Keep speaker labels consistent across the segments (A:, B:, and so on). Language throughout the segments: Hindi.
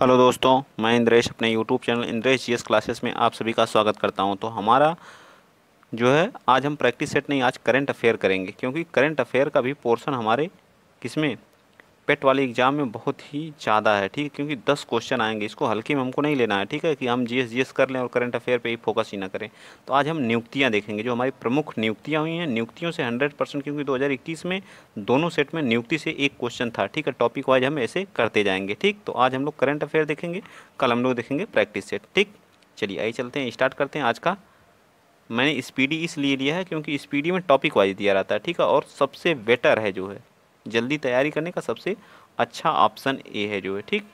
A: हेलो दोस्तों मैं इंद्रेश अपने YouTube channel Indresh GS classes में आप सभी का स्वागत करता हूं तो हमारा जो है आज हम प्रैक्टिस सेट नहीं आज करंट अफेयर करेंगे क्योंकि करंट अफेयर का भी पोर्शन हमारे किसमें पेट वाले एग्ज़ाम में बहुत ही ज़्यादा है ठीक है क्योंकि दस क्वेश्चन आएंगे इसको हल्के में हमको नहीं लेना है ठीक है कि हम जीएस जीएस कर लें और करंट अफेयर पे ही फोकस ही ना करें तो आज हम नियुक्तियां देखेंगे जो हमारी प्रमुख नियुक्तियां हुई हैं नियुक्तियों से हंड्रेड परसेंट क्योंकि 2021 में दोनों सेट में नियुक्ति से एक क्वेश्चन था ठीक है टॉपिक वाइज हम ऐसे करते जाएंगे ठीक तो आज हम लोग करंट अफेयर देखेंगे कल हम लोग देखेंगे प्रैक्टिस सेट ठीक चलिए आइए चलते हैं स्टार्ट करते हैं आज का मैंने स्पीडी इसलिए लिया है क्योंकि स्पीडी में टॉपिक वाइज दिया रहता है ठीक है और सबसे बेटर है जो है जल्दी तैयारी करने का सबसे अच्छा ऑप्शन ए है जो है ठीक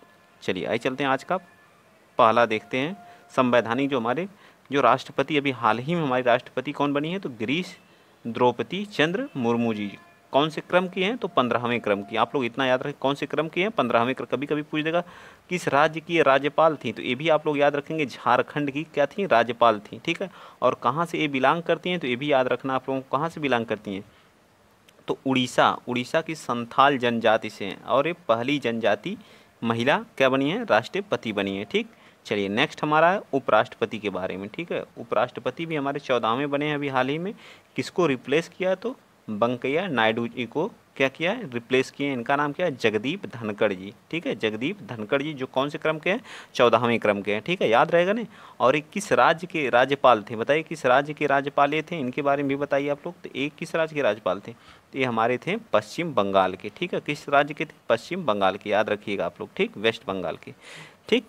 A: चलिए आइए चलते हैं आज का पहला देखते हैं संवैधानिक जो हमारे जो राष्ट्रपति अभी हाल ही में हमारे राष्ट्रपति कौन बनी है तो गिरीश द्रौपदी चंद्र मुर्मू जी कौन से क्रम की हैं तो पंद्रहवें क्रम की आप लोग इतना याद रखें कौन से क्रम की हैं पंद्रहवें क्रम कभी कभी पूछ देगा किस राज्य की राज्यपाल थी तो ये भी आप लोग याद रखेंगे झारखंड की क्या थी राज्यपाल थी ठीक है और कहाँ से ये बिलोंग करती हैं तो ये भी याद रखना आप लोगों को कहाँ से बिलोंग करती हैं तो उड़ीसा उड़ीसा की संथाल जनजाति से हैं और ये पहली जनजाति महिला क्या बनी है राष्ट्रपति बनी है ठीक चलिए नेक्स्ट हमारा है उपराष्ट्रपति के बारे में ठीक है उपराष्ट्रपति भी हमारे चौदहवें बने हैं अभी हाल ही में किसको रिप्लेस किया तो बंकैया नायडू जी को क्या किया रिप्लेस किए इनका नाम क्या है जगदीप धनखड़ जी ठीक है जगदीप धनखड़ जी जो कौन से क्रम के हैं चौदहवें क्रम के हैं ठीक है याद रहेगा ना और एक किस राज्य के राज्यपाल थे बताइए किस राज्य के राज्यपाल ये थे इनके बारे में भी बताइए आप लोग तो एक किस राज्य के राज्यपाल थे तो ये हमारे थे पश्चिम बंगाल के ठीक है किस राज्य के थे पश्चिम बंगाल के याद रखिएगा आप लोग ठीक वेस्ट बंगाल के ठीक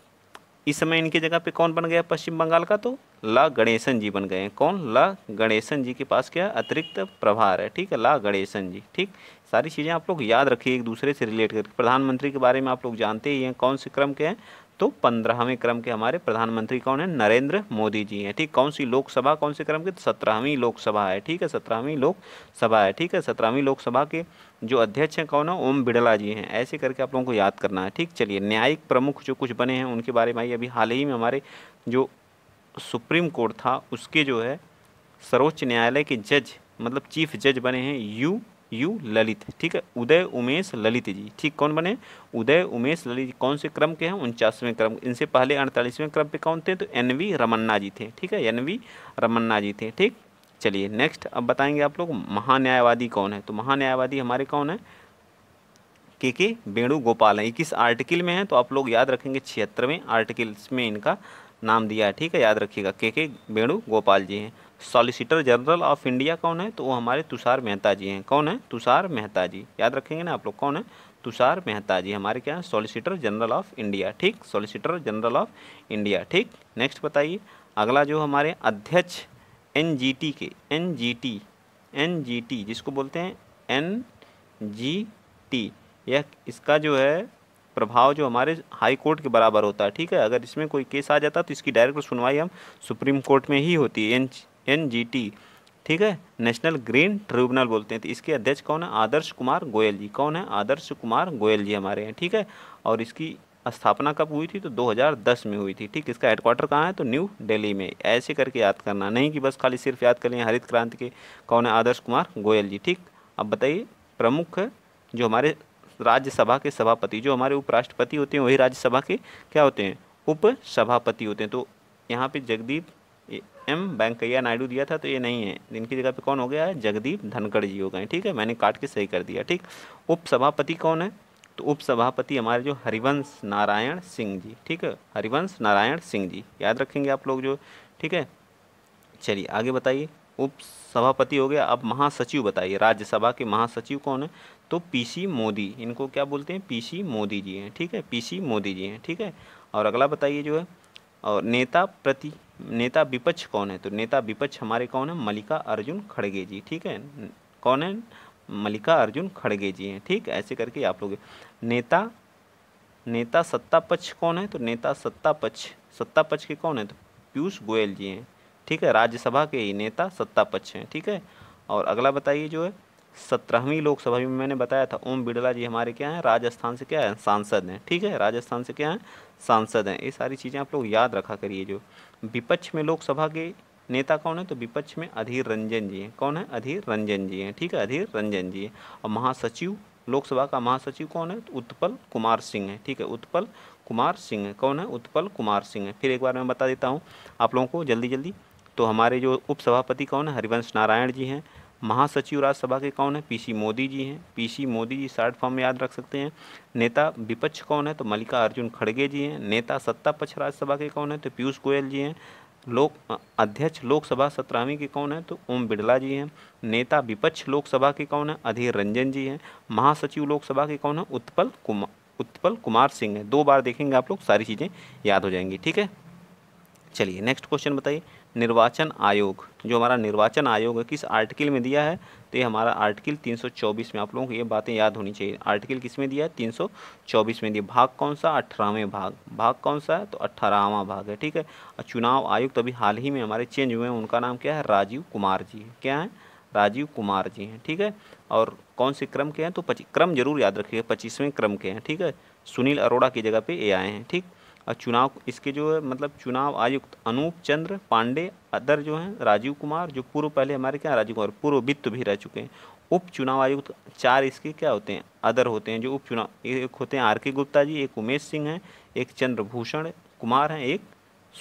A: इस समय इनकी जगह पे कौन बन गया पश्चिम बंगाल का तो ला गणेशन जी बन गए हैं कौन ला गणेशन जी के पास क्या अतिरिक्त प्रभार है ठीक है ला गणेशन जी ठीक सारी चीज़ें आप लोग याद रखिए एक दूसरे से रिलेट करके प्रधानमंत्री के बारे में आप लोग जानते ही हैं कौन से क्रम के हैं तो पंद्रहवें क्रम के हमारे प्रधानमंत्री कौन है नरेंद्र मोदी जी हैं ठीक कौन सी लोकसभा कौन से क्रम के तो सत्रहवीं लोकसभा है ठीक है सत्रहवीं लोकसभा है ठीक है सत्रहवीं लोकसभा के जो अध्यक्ष हैं कौन है ओम बिड़ला जी हैं ऐसे करके आप लोगों को याद करना है ठीक चलिए न्यायिक प्रमुख जो कुछ बने हैं उनके बारे में अभी हाल ही में हमारे जो सुप्रीम कोर्ट था उसके जो है सर्वोच्च न्यायालय के जज मतलब चीफ जज बने हैं यू यू ललित ठीक है उदय उमेश ललित जी ठीक कौन बने उदय उमेश ललित जी कौन से क्रम के हैं उनचासवें क्रम इनसे पहले अड़तालीसवें क्रम पे कौन थे तो एन वी रमन्ना जी थे ठीक है एन वी रमन्ना जी थे ठीक चलिए नेक्स्ट अब बताएंगे आप लोग महान्यायवादी कौन है तो महान्यायवादी हमारे कौन है के के वेणुगोपाल हैं किस आर्टिकल में है तो आप लोग याद रखेंगे छिहत्तरवें आर्टिकल्स में इनका नाम दिया है ठीक है याद रखिएगा के के वेणुगोपाल जी हैं सॉलिसिटर जनरल ऑफ इंडिया कौन है तो वो हमारे तुषार मेहता जी हैं कौन है तुषार मेहता जी याद रखेंगे ना आप लोग कौन है तुषार मेहता जी हमारे क्या है सॉलिसिटर जनरल ऑफ इंडिया ठीक सॉलिसिटर जनरल ऑफ इंडिया ठीक नेक्स्ट बताइए अगला जो हमारे अध्यक्ष एन के एन जी जिसको बोलते हैं एन जी टी यह इसका जो है प्रभाव जो हमारे हाई कोर्ट के बराबर होता है ठीक है अगर इसमें कोई केस आ जाता तो इसकी डायरेक्ट सुनवाई हम सुप्रीम कोर्ट में ही होती है एन एन ठीक है नेशनल ग्रीन ट्रिब्यूनल बोलते हैं तो इसके अध्यक्ष कौन है आदर्श कुमार गोयल जी कौन है आदर्श कुमार गोयल जी हमारे हैं ठीक है और इसकी स्थापना कब हुई थी तो 2010 में हुई थी ठीक इसका हेडक्वार्टर कहाँ है तो न्यू दिल्ली में ऐसे करके याद करना नहीं कि बस खाली सिर्फ याद कर लें हरित क्रांति के कौन है आदर्श कुमार गोयल जी ठीक अब बताइए प्रमुख जो हमारे राज्यसभा के सभापति जो हमारे उपराष्ट्रपति होते हैं वही राज्यसभा के क्या होते हैं उप सभापति होते हैं तो यहाँ पे जगदीप एम वेंकैया नायडू दिया था तो ये नहीं है इनकी जगह पे कौन हो गया है जगदीप धनखड़ जी हो गए ठीक है मैंने काट के सही कर दिया ठीक उपसभापति कौन है तो उपसभापति हमारे जो हरिवंश नारायण सिंह जी ठीक है हरिवंश नारायण सिंह जी याद रखेंगे आप लोग जो ठीक है चलिए आगे बताइए उपसभापति हो गया अब महासचिव बताइए राज्यसभा के महासचिव कौन है तो पीसी मोदी इनको क्या बोलते हैं पीसी मोदी जी हैं ठीक है पीसी मोदी जी हैं ठीक है और अगला बताइए जो है और नेता प्रति नेता विपक्ष कौन है तो नेता विपक्ष हमारे कौन है मल्लिका अर्जुन खड़गे जी ठीक है कौन है मल्लिका अर्जुन खड़गे जी हैं ठीक ऐसे करके आप लोग नेता नेता सत्ता पक्ष कौन है तो नेता सत्ता पक्ष सत्ता पक्ष के कौन है तो पीयूष गोयल जी हैं ठीक है राज्यसभा के ही नेता सत्ता पक्ष हैं ठीक है और अगला बताइए जो है सत्रहवीं लोकसभा में मैंने बताया था ओम बिड़ला जी हमारे क्या हैं राजस्थान से क्या है सांसद हैं ठीक है राजस्थान से क्या हैं सांसद हैं ये सारी चीज़ें आप लोग याद रखा करिए जो विपक्ष में लोकसभा के नेता कौन है तो विपक्ष में अधीर रंजन जी हैं कौन है अधीर रंजन जी हैं ठीक है अधीर रंजन जी हैं और महासचिव लोकसभा का महासचिव कौन है तो उत्पल कुमार सिंह है ठीक है उत्पल कुमार सिंह है कौन है उत्पल कुमार सिंह है फिर एक बार मैं बता देता हूँ आप लोगों को जल्दी जल्दी तो हमारे जो उपसभापति कौन है हरिवंश नारायण जी हैं महासचिव राज्यसभा के कौन है पीसी मोदी जी हैं पीसी मोदी जी शार्ट फॉर्म में याद रख सकते हैं नेता विपक्ष कौन है तो मल्लिका अर्जुन खड़गे जी हैं नेता सत्ता पक्ष राज्यसभा के कौन है तो पीयूष गोयल जी हैं लोक अध्यक्ष लोकसभा सत्रहवीं के कौन है तो ओम बिड़ला जी हैं नेता विपक्ष लोकसभा के कौन है अधीर रंजन जी हैं महासचिव लोकसभा के कौन है उत्पल कुमार उत्पल कुमार सिंह है दो बार देखेंगे आप लोग सारी चीज़ें याद हो जाएंगी ठीक है चलिए नेक्स्ट क्वेश्चन बताइए निर्वाचन आयोग जो हमारा निर्वाचन आयोग है किस आर्टिकल में दिया है तो ये हमारा आर्टिकल 324 में आप लोगों को ये बातें याद होनी चाहिए आर्टिकल किस में दिया है 324 में दिया भाग कौन सा अठारहवें भाग भाग कौन सा है तो अठारहवा भाग है ठीक है और चुनाव आयुक्त अभी हाल ही में हमारे चेंज हुए हैं उनका नाम क्या है राजीव कुमार जी क्या है राजीव कुमार जी हैं ठीक है और कौन से क्रम के हैं तो क्रम जरूर याद रखिएगा पच्चीसवें क्रम के हैं ठीक है सुनील अरोड़ा की जगह पर ये आए हैं ठीक और चुनाव इसके जो है मतलब चुनाव आयुक्त अनूप चंद्र पांडे अदर जो हैं राजीव कुमार जो पूर्व पहले हमारे क्या राजीव कुमार पूर्व वित्त भी रह चुके हैं उप चुनाव आयुक्त चार इसके क्या होते हैं अदर होते हैं जो उप चुनाव एक होते हैं आर के गुप्ता जी एक उमेश सिंह हैं एक चंद्रभूषण कुमार हैं एक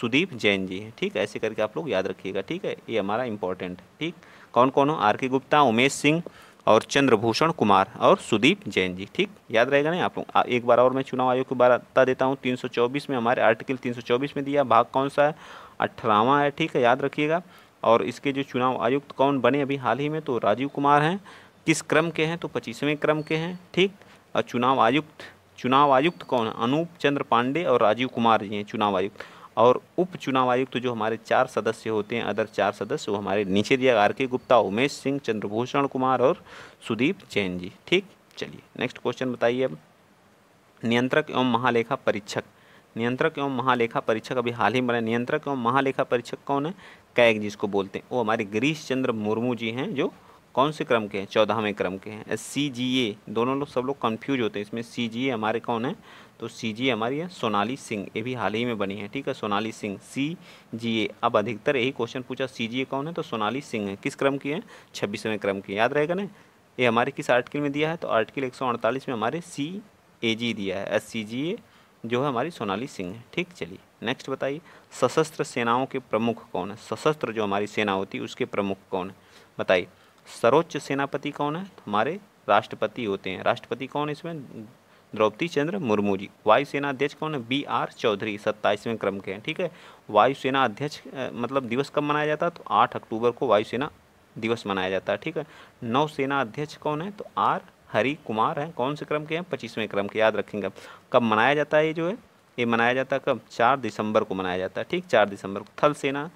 A: सुदीप जैन जी हैं ठीक ऐसे करके आप लोग याद रखिएगा ठीक है ये हमारा इंपॉर्टेंट है ठीक कौन कौन हो आर के गुप्ता उमेश सिंह और चंद्रभूषण कुमार और सुदीप जैन जी ठीक याद रहेगा ना आप लोग एक बार और मैं चुनाव आयोग को बता देता हूँ 324 में हमारे आर्टिकल 324 में दिया भाग कौन सा है अठारहवा है ठीक है याद रखिएगा और इसके जो चुनाव आयुक्त कौन बने अभी हाल ही में तो राजीव कुमार हैं किस क्रम के हैं तो पच्चीसवें क्रम के हैं ठीक और चुनाव आयुक्त चुनाव आयुक्त कौन है अनूप चंद्र पांडे और राजीव कुमार जी हैं चुनाव आयुक्त और उपचुनाव आयुक्त तो जो हमारे चार सदस्य होते हैं अदर चार सदस्य वो हमारे नीचे दिया आर के गुप्ता उमेश सिंह चंद्रभूषण कुमार और सुदीप जैन जी ठीक चलिए नेक्स्ट क्वेश्चन बताइए अब नियंत्रक एवं महालेखा परीक्षक नियंत्रक एवं महालेखा परीक्षक अभी हाल ही में बने नियंत्रक एवं महालेखा परीक्षक कौन है कैग जिसको बोलते हैं वो हमारे गिरीश चंद्र मुर्मू जी हैं जो कौन से क्रम के हैं चौदहवें क्रम के हैं सी जी ए दोनों लोग सब लोग कन्फ्यूज होते हैं इसमें सी जी ए हमारे कौन है तो सी जी हमारी है सोनाली सिंह ये भी हाल ही में बनी है ठीक है सोनाली सिंह सी जी ए अब अधिकतर यही क्वेश्चन पूछा सी जी ए कौन है तो सोनाली सिंह है किस क्रम की है छब्बीसवें क्रम की याद रहेगा ना ये हमारे किस आर्टिकल में दिया है तो आर्टिकल एक में हमारे सी ए जी दिया है एस सी जी ए जो है हमारी सोनाली सिंह है ठीक चलिए नेक्स्ट बताइए सशस्त्र सेनाओं के प्रमुख कौन है सशस्त्र जो हमारी सेना होती है उसके प्रमुख कौन है बताइए सर्वोच्च सेनापति कौन है तो हमारे राष्ट्रपति होते हैं राष्ट्रपति कौन है इसमें द्रौपदी चंद्र मुर्मू जी वायुसेना अध्यक्ष कौन है बी आर चौधरी सत्ताईसवें क्रम के हैं ठीक है वायुसेना अध्यक्ष मतलब दिवस कब मनाया जाता है तो आठ अक्टूबर को वायुसेना दिवस मनाया जाता है ठीक है नौसेना अध्यक्ष कौन है तो आर हरि कुमार हैं कौन से क्रम के हैं पच्चीसवें क्रम के याद रखेंगे कब मनाया जाता है ये जो है ये मनाया जाता है कब चार दिसंबर को मनाया जाता है ठीक चार दिसंबर को थल सेना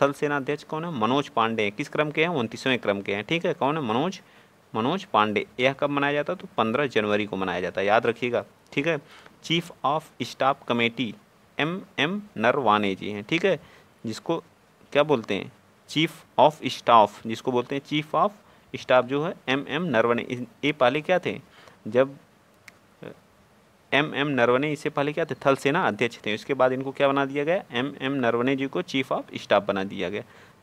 A: थल सेना अध्यक्ष कौन है मनोज पांडे किस क्रम के हैं उनतीसवें क्रम के हैं ठीक है कौन है मनोज मनोज पांडे यह कब मनाया जाता है तो पंद्रह जनवरी को मनाया जाता है याद रखिएगा ठीक है chief of staff committee M M Naravane ji हैं ठीक है जिसको क्या बोलते हैं चीफ ऑफ स्टाफ जिसको बोलते हैं चीफ ऑफ स्टाफ जो है एम एम नरवने ये पहले क्या थे जब एम एम नरवने इससे पहले क्या थे थल सेना अध्यक्ष थे उसके बाद इनको क्या बना दिया गया एम एम नरवने जी को चीफ ऑफ स्टाफ बना दिया गया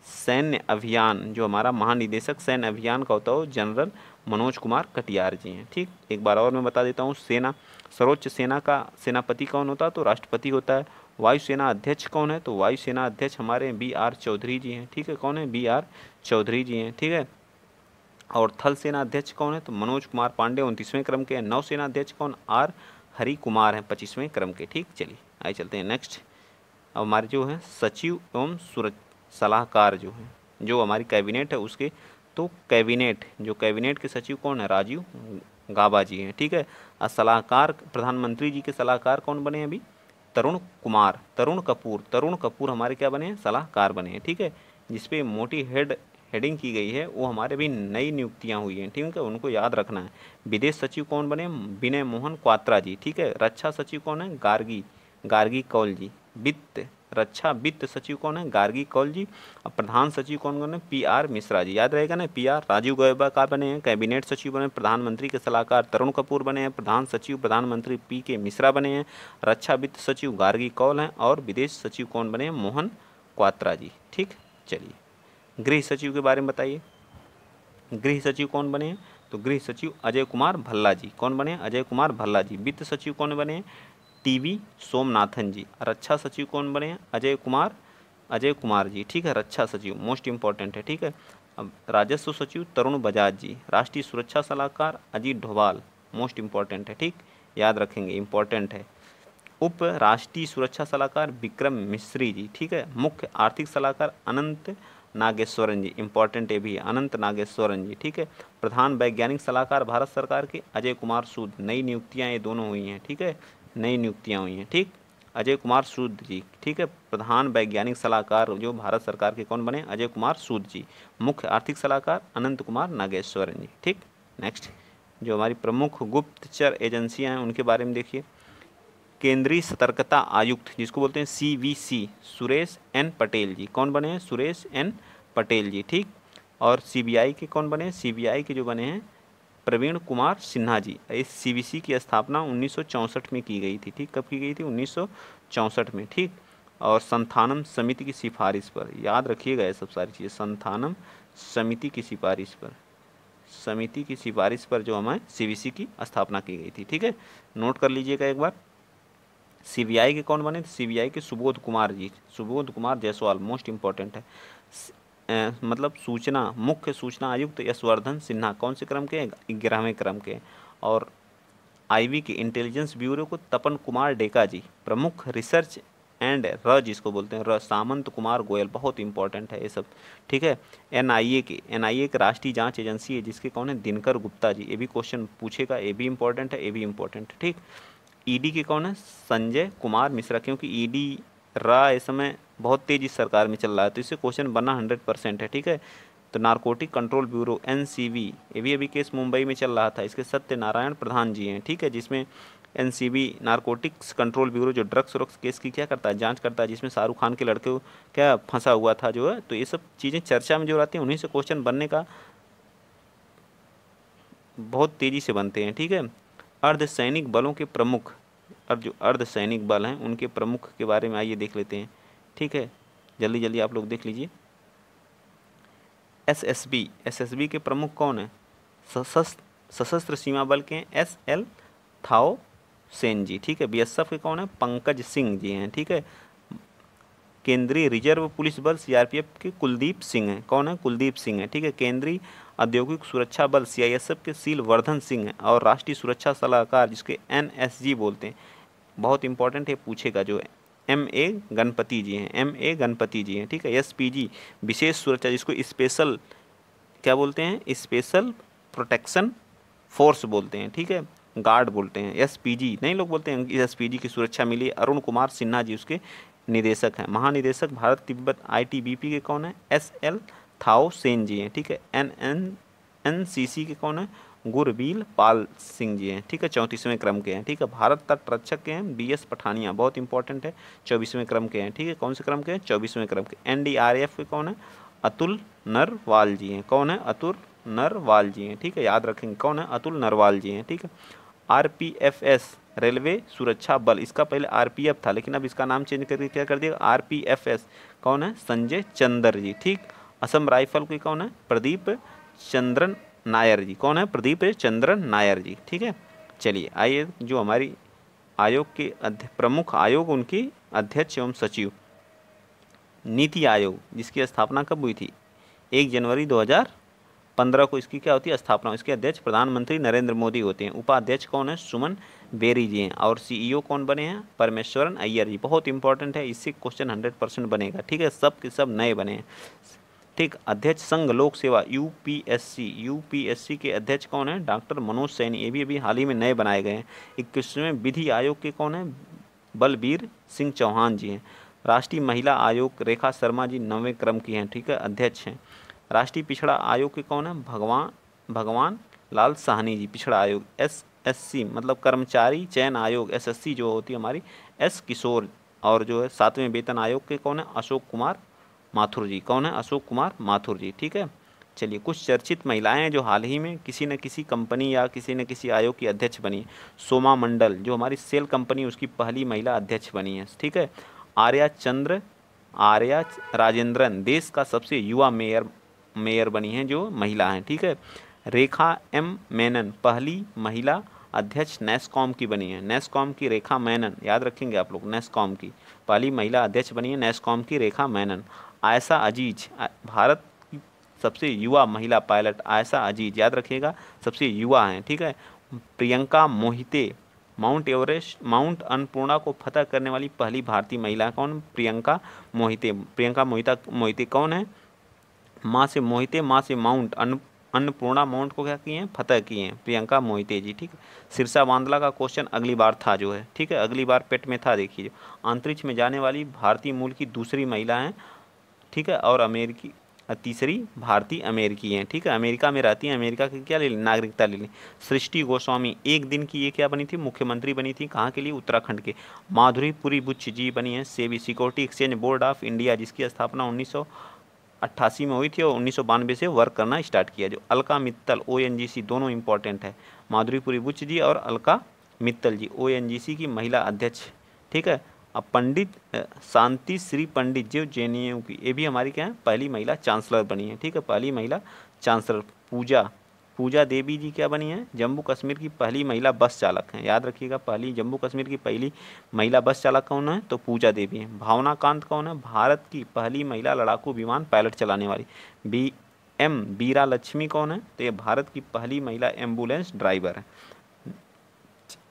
A: सैन्य अभियान जो हमारा महानिदेशक सैन्य अभियान का होता है वो जनरल मनोज कुमार कटियार जी हैं ठीक एक बार और मैं बता देता हूँ सेना सर्वोच्च सेना का सेनापति कौन होता है तो राष्ट्रपति होता है वायुसेना अध्यक्ष कौन है तो वायुसेना अध्यक्ष हमारे बी आर चौधरी जी हैं ठीक है कौन है बी आर चौधरी जी हैं ठीक है और थल सेना अध्यक्ष कौन है तो मनोज कुमार पांडे उनतीसवें क्रम के हैं नौसेना अध्यक्ष कौन आर हरी कुमार हैं पच्चीसवें क्रम के ठीक चलिए आइए चलते हैं नेक्स्ट अब हमारे जो हैं सचिव एवं सुरक्षा सलाहकार जो है जो हमारी कैबिनेट है उसके तो कैबिनेट जो कैबिनेट के सचिव कौन है राजीव गाबा जी हैं ठीक है और सलाहकार प्रधानमंत्री जी के सलाहकार कौन बने हैं अभी तरुण कुमार तरुण कपूर तरुण कपूर हमारे क्या बने हैं सलाहकार बने हैं ठीक है जिसपे मोटी हेड हेडिंग की गई है वो हमारे भी नई नियुक्तियां हुई हैं ठीक है उनको याद रखना है विदेश सचिव कौन बने विनय मोहन क्वात्रा जी ठीक है रक्षा सचिव कौन है गार्गी गार्गी कौल जी वित्त रक्षा वित्त सचिव कौन है गार्गी कौल जी और प्रधान सचिव कौन कौन है पी आर मिश्रा जी याद रहेगा ना पी आर राजीव गोयबा का बने हैं कैबिनेट सचिव बने प्रधानमंत्री के सलाहकार तरुण कपूर बने हैं प्रधान सचिव प्रधानमंत्री पी के मिश्रा बने हैं रक्षा वित्त सचिव गार्गी कौल हैं और विदेश सचिव कौन बने हैं मोहन क्वात्रा जी ठीक चलिए गृह सचिव के बारे में बताइए गृह सचिव कौन बने हैं तो गृह सचिव अजय कुमार भल्ला जी कौन बने अजय कुमार भल्ला जी वित्त सचिव कौन बने टीवी सोमनाथन जी रक्षा अच्छा सचिव कौन बने हैं अजय कुमार अजय कुमार जी ठीक है रक्षा अच्छा सचिव मोस्ट इम्पॉर्टेंट है ठीक है अब राजस्व सचिव तरुण बजाज जी राष्ट्रीय सुरक्षा सलाहकार अजीत डोभाल मोस्ट इम्पॉर्टेंट है ठीक याद रखेंगे इम्पॉर्टेंट है उप राष्ट्रीय सुरक्षा सलाहकार विक्रम मिश्री जी ठीक है मुख्य आर्थिक सलाहकार अनंत नागेश्वरन जी इम्पॉर्टेंट ये भी है अनंत नागेश्वरन जी ठीक है प्रधान वैज्ञानिक सलाहकार भारत सरकार के अजय कुमार सूद नई नियुक्तियाँ ये दोनों हुई हैं ठीक है नई नियुक्तियाँ हुई हैं ठीक अजय कुमार सूद जी ठीक है प्रधान वैज्ञानिक सलाहकार जो भारत सरकार के कौन बने अजय कुमार सूद जी मुख्य आर्थिक सलाहकार अनंत कुमार नागेश्वरन जी ठीक नेक्स्ट जो हमारी प्रमुख गुप्तचर एजेंसियां हैं उनके बारे में देखिए केंद्रीय सतर्कता आयुक्त जिसको बोलते हैं C V C Suresh N Patel ji कौन बने हैं सुरेश एन पटेल जी ठीक और सीबीआई के कौन बने हैं सीबीआई के जो बने हैं प्रवीण कुमार सिन्हा जी इस सीबीसी की स्थापना 1964 में की गई थी ठीक कब की गई थी 1964 में ठीक और संथानम समिति की सिफारिश पर याद रखिएगा ये सब सारी चीज़ें संथानम समिति की सिफारिश पर समिति की सिफारिश पर जो हमारे सीबीसी की स्थापना की गई थी ठीक है नोट कर लीजिएगा एक बार सीबीआई के कौन बने थे सीबीआई के सुबोध कुमार जी सुबोध कुमार जायसवाल मोस्ट इम्पॉर्टेंट है मतलब सूचना मुख्य सूचना आयुक्त यशवर्धन सिन्हा कौन से क्रम के ग्यारहवें क्रम के और आईवी के इंटेलिजेंस ब्यूरो को तपन कुमार डेका जी प्रमुख रिसर्च एंड र जिसको बोलते हैं र सामंत कुमार गोयल बहुत इंपॉर्टेंट है ये सब ठीक है एनआईए के एनआईए के राष्ट्रीय जांच एजेंसी है जिसके कौन है दिनकर गुप्ता जी ये भी क्वेश्चन पूछेगा ये भी इंपॉर्टेंट है ये भी इंपॉर्टेंट ठीक ईडी के कौन है संजय कुमार मिश्रा क्योंकि ईडी रा इस समय बहुत तेज़ी सरकार में चल रहा है तो इससे क्वेश्चन बना हंड्रेड परसेंट है ठीक है तो narcotic control bureau N C ये भी अभी केस मुंबई में चल रहा था इसके सत्यनारायण प्रधान जी हैं ठीक है जिसमें N C narcotics control bureau जो ड्रग्स व्रग्स केस की क्या करता है जाँच करता है जिसमें शाहरुख खान के लड़के क्या फंसा हुआ था जो है तो ये सब चीज़ें चर्चा में जो रहती हैं उन्हीं से क्वेश्चन बनने का बहुत तेज़ी से बनते हैं ठीक है अर्धसैनिक बलों के प्रमुख और जो अर्ध सैनिक बल हैं उनके प्रमुख के बारे में आइए देख लेते हैं ठीक है जल्दी जल्दी आप लोग देख लीजिए S S B S S B के प्रमुख कौन है सशस्त्र सशस्त्र सीमा बल के हैं S L Thaosen ji ठीक है बी एस एफ के कौन है पंकज सिंह जी हैं ठीक है केंद्रीय रिजर्व पुलिस बल सीआरपीएफ के कुलदीप सिंह हैं कौन है कुलदीप सिंह है ठीक है केंद्रीय औद्योगिक सुरक्षा बल सीआईएसएफ के सील वर्धन सिंह हैं और राष्ट्रीय सुरक्षा सलाहकार जिसके एनएसजी बोलते हैं बहुत इंपॉर्टेंट है पूछेगा जो एम ए गणपति जी हैं एम ए गणपति जी हैं ठीक है एस पी जी विशेष सुरक्षा जिसको स्पेशल क्या बोलते हैं स्पेशल प्रोटेक्शन फोर्स बोलते हैं ठीक है गार्ड बोलते हैं एस पी जी नहीं लोग बोलते हैं एस पी जी की सुरक्षा मिली अरुण कुमार सिन्हा जी उसके निदेशक हैं महानिदेशक Bharat Tibet I T B P के कौन है S L Thaosen ji हैं ठीक है N N N C C के कौन है गुरबील पाल सिंह जी हैं ठीक है चौंतीसवें क्रम के हैं ठीक है भारत तट रक्षक के हैं बी एस पठानिया बहुत इंपॉर्टेंट है चौबीसवें क्रम के हैं ठीक है कौन से क्रम के हैं चौबीसवें क्रम के एन के कौन है अतुल नरवाल जी हैं कौन है अतुल नरवाल जी हैं ठीक है याद रखेंगे कौन है अतुल नरवाल जी हैं ठीक है R P F S railway सुरक्षा बल इसका पहले आर पी एफ था लेकिन अब इसका नाम चेंज करके क्या कर दिया एस कौन है संजय चंद्र जी ठीक असम राइफल के कौन है प्रदीप चंद्रन नायर जी कौन है प्रदीप चंद्रन नायर जी ठीक है चलिए आइए जो हमारी आयोग के प्रमुख आयोग उनकी अध्यक्ष एवं सचिव नीति आयोग जिसकी स्थापना कब हुई थी एक जनवरी 2015 को इसकी क्या होती है स्थापना इसके अध्यक्ष प्रधानमंत्री नरेंद्र मोदी होते हैं उपाध्यक्ष कौन है सुमन बेरी जी हैं और सीईओ e कौन बने हैं परमेश्वरन अय्यर जी बहुत इंपॉर्टेंट है इससे क्वेश्चन हंड्रेड परसेंट बनेगा ठीक है सब के सब नए बने हैं ठीक अध्यक्ष संघ लोक सेवा यूपीएससी यूपीएससी के अध्यक्ष कौन है डॉक्टर मनोज सैनी ये भी अभी हाल ही में नए बनाए गए हैं इक्कीसवें विधि आयोग के कौन है बलबीर सिंह चौहान जी हैं राष्ट्रीय महिला आयोग रेखा शर्मा जी नवें क्रम की हैं ठीक है अध्यक्ष हैं राष्ट्रीय पिछड़ा आयोग के कौन है भगवान भगवान लाल साहनी जी पिछड़ा आयोग एस एस मतलब कर्मचारी चयन आयोग एस जो होती है हमारी एस किशोर और जो है सातवें वेतन आयोग के कौन है अशोक कुमार माथुर जी कौन है अशोक कुमार माथुर जी ठीक है चलिए कुछ चर्चित महिलाएं हैं जो हाल ही में किसी न किसी कंपनी या किसी न किसी आयोग की अध्यक्ष बनी सोमा मंडल जो हमारी सेल कंपनी उसकी पहली महिला अध्यक्ष बनी है ठीक है आर्या चंद्र आर्या राजेंद्रन देश का सबसे युवा मेयर मेयर बनी हैं जो महिला हैं ठीक है रेखा एम मैनन पहली महिला अध्यक्ष नेस्कॉम की बनी है नेस्कॉम की रेखा मैनन याद रखेंगे आप लोग नेस्कॉम की पहली महिला अध्यक्ष बनी है नेस्कॉम की रेखा मैनन आयसा अजीज भारत की सबसे युवा महिला पायलट आयसा अजीज याद रखिएगा सबसे युवा हैं ठीक है Priyanka Mohite mount Everest mount Annapurna को फतह करने वाली पहली भारतीय महिला कौन प्रियंका मोहिते प्रियंका मोहिता मोहिते कौन है माँ से मोहिते माँ से माउंट अन्न अन्नपूर्णा माउंट को क्या किए हैं फतह किए हैं प्रियंका मोहिते जी ठीक है सिरसा बांदला का क्वेश्चन अगली बार था जो है ठीक है अगली बार पेट में था देखिए अंतरिक्ष में जाने वाली भारतीय मूल की दूसरी महिला हैं ठीक है और अमेरिकी तीसरी भारतीय अमेरिकी हैं ठीक है अमेरिका में रहती हैं अमेरिका की क्या ले लें नागरिकता ले लें सृष्टि गोस्वामी एक दिन की ये क्या बनी थी मुख्यमंत्री बनी थी कहाँ के लिए उत्तराखंड के माधुरीपुरी बुच्छ जी बनी है SEBI security exchange board of India जिसकी स्थापना उन्नीस अट्ठासी में हुई थी और उन्नीस से वर्क करना स्टार्ट किया जो अलका मित्तल ओ दोनों इंपॉर्टेंट है माधुरीपुरी बुच्छ जी और अलका मित्तल जी ओ की महिला अध्यक्ष ठीक है अब पंडित शांति श्री पंडित जो जे एन की ये भी हमारी क्या है पहली महिला चांसलर बनी है ठीक है पहली महिला चांसलर पूजा पूजा देवी जी क्या बनी है जम्मू कश्मीर की पहली महिला बस चालक हैं याद रखिएगा पहली जम्मू कश्मीर की पहली महिला बस चालक कौन है तो पूजा देवी है भावना कांत कौन है भारत की पहली महिला लड़ाकू विमान पायलट चलाने वाली बी एम बीरा लक्ष्मी कौन है तो ये भारत की पहली महिला एम्बुलेंस ड्राइवर है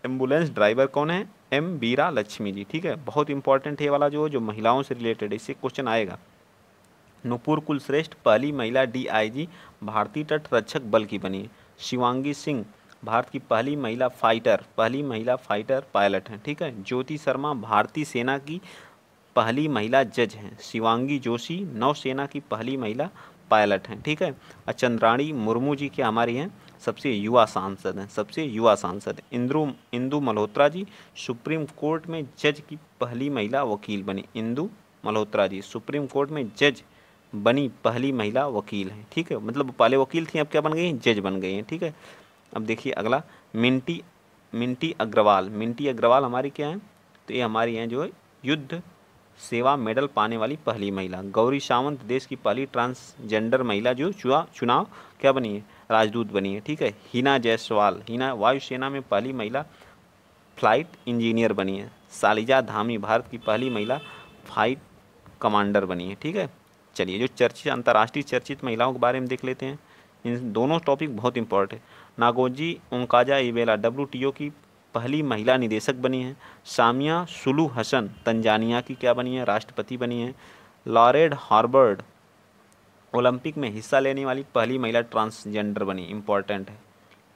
A: एम्बुलेंस ड्राइवर कौन है एम बीरा लक्ष्मी जी ठीक है बहुत इंपॉर्टेंट है वाला जो जो महिलाओं से रिलेटेड इससे क्वेश्चन आएगा नूपुर कुलश्रेष्ठ पहली महिला डीआईजी भारतीय तट रक्षक बल की बनी है शिवांगी सिंह भारत की पहली महिला फाइटर पहली महिला फाइटर पायलट हैं ठीक है ज्योति शर्मा भारतीय सेना की पहली महिला जज हैं शिवांगी जोशी नौसेना की पहली महिला पायलट हैं ठीक है और चंद्राणी मुर्मू जी के हमारी हैं सबसे युवा सांसद हैं सबसे युवा सांसद इंदु इंदू मल्होत्रा जी सुप्रीम कोर्ट में जज की पहली महिला वकील बनी इंदू मल्होत्रा जी सुप्रीम कोर्ट में जज बनी पहली महिला वकील हैं ठीक है मतलब पहले वकील थी अब क्या बन गई हैं जज बन गई हैं ठीक है अब देखिए अगला मिंटी मिंटी अग्रवाल मिंटी अग्रवाल हमारी क्या है तो ये हमारी हैं जो है युद्ध सेवा मेडल पाने वाली पहली महिला गौरी सावंत देश की पहली ट्रांसजेंडर महिला जो चुनाव क्या बनी है राजदूत बनी है ठीक है हिना जायसवाल हिना वायुसेना में पहली महिला फ्लाइट इंजीनियर बनी है सालिजा धामी भारत की पहली महिला फ्लाइट कमांडर बनी है ठीक है चलिए जो चर्चित अंतर्राष्ट्रीय चर्चित महिलाओं के बारे में देख लेते हैं इन दोनों टॉपिक बहुत इंपॉर्टेंट है नागोजी ओंकाजा इवेला डब्ल्यू की पहली महिला निदेशक बनी है सामिया सुलू हसन तंजानिया की क्या बनी है राष्ट्रपति बनी है लॉरेड हार्बर्ड ओलंपिक में हिस्सा लेने वाली पहली महिला ट्रांसजेंडर बनी इम्पॉर्टेंट है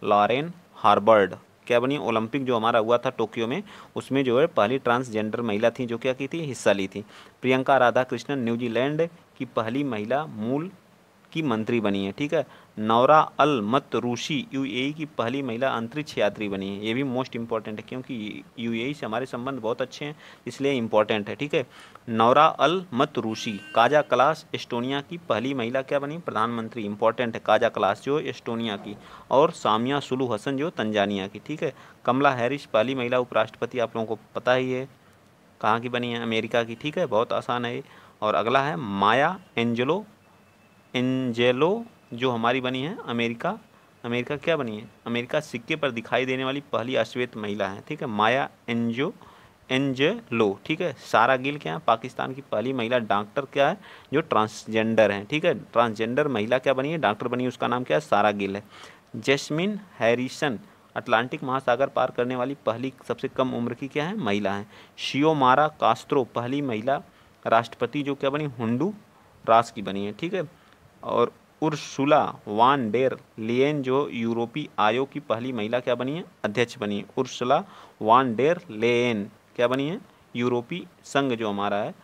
A: लॉरेन हार्बर्ड क्या बनी ओलंपिक जो हमारा हुआ था टोक्यो में उसमें जो है पहली ट्रांसजेंडर महिला थी जो क्या की थी हिस्सा ली थी प्रियंका राधा कृष्णन न्यूजीलैंड की पहली महिला मूल की मंत्री बनी है ठीक है नौरा अल मत मतरूशी यू e की पहली महिला अंतरिक्ष यात्री बनी है ये भी मोस्ट इंपॉर्टेंट है क्योंकि यू e से हमारे संबंध बहुत अच्छे हैं इसलिए इंपॉर्टेंट है ठीक है नौरा अल मत रूशी काजा क्लास एस्टोनिया की पहली महिला क्या बनी प्रधानमंत्री इंपॉर्टेंट है काजा क्लास जो एस्टोनिया की और सामिया सुलू हसन जो तंजानिया की ठीक है कमला हैरिस पहली महिला उपराष्ट्रपति आप लोगों को पता ही है कहाँ की बनी है अमेरिका की ठीक है बहुत आसान है और अगला है माया एंजलो एंजेलो जो हमारी बनी है अमेरिका अमेरिका क्या बनी है अमेरिका सिक्के पर दिखाई देने वाली पहली अश्वेत महिला है ठीक है माया एनजो लो ठीक है सारा गिल क्या है पाकिस्तान की पहली महिला डॉक्टर क्या है जो ट्रांसजेंडर है ठीक है ट्रांसजेंडर महिला क्या बनी है डॉक्टर बनी है उसका नाम क्या है सारा गिल है जेस्मिन हैरिसन अटलांटिक महासागर पार करने वाली पहली सबसे कम उम्र की क्या है महिला है शियोमारा कास्त्रो पहली महिला राष्ट्रपति जो क्या बनी हुडू रास की बनी है ठीक है और उर्सुला वान डेर लियन जो यूरोपीय आयोग की पहली महिला क्या बनी है अध्यक्ष बनी है उर्सुला वान डेर लेन क्या बनी है यूरोपीय संघ जो हमारा है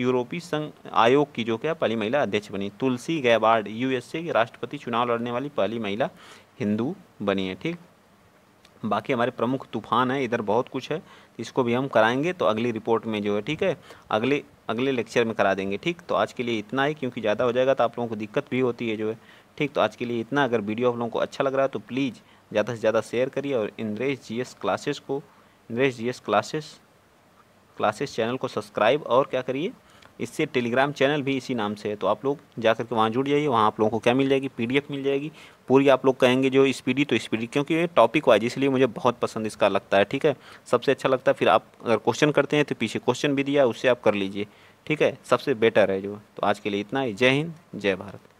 A: यूरोपीय संघ आयोग की जो क्या पहली महिला अध्यक्ष बनी तुलसी गैबार्ड यूएसए की राष्ट्रपति चुनाव लड़ने वाली पहली महिला हिंदू बनी है ठीक बाकी हमारे प्रमुख तूफान है इधर बहुत कुछ है इसको भी हम कराएंगे तो अगली रिपोर्ट में जो है ठीक है अगले अगले लेक्चर में करा देंगे ठीक तो आज के लिए इतना ही क्योंकि ज़्यादा हो जाएगा तो आप लोगों को दिक्कत भी होती है जो है ठीक तो आज के लिए इतना अगर वीडियो आप लोगों को अच्छा लग रहा है तो प्लीज़ ज़्यादा से ज़्यादा शेयर करिए और इंद्रेश जी क्लासेस को Indresh ji classes classes channel को सब्सक्राइब और क्या करिए इससे टेलीग्राम चैनल भी इसी नाम से है तो आप लोग जा करके वहाँ जुड़ जाइए वहाँ आप लोगों को क्या मिल जाएगी पीडीएफ मिल जाएगी पूरी आप लोग कहेंगे जो स्पीडी तो स्पीडी क्योंकि ये टॉपिक वाइज इसलिए मुझे बहुत पसंद इसका लगता है ठीक है सबसे अच्छा लगता है फिर आप अगर क्वेश्चन करते हैं तो पीछे क्वेश्चन भी दिया उससे आप कर लीजिए ठीक है सबसे बेटर है जो तो आज के लिए इतना ही जय हिंद जय भारत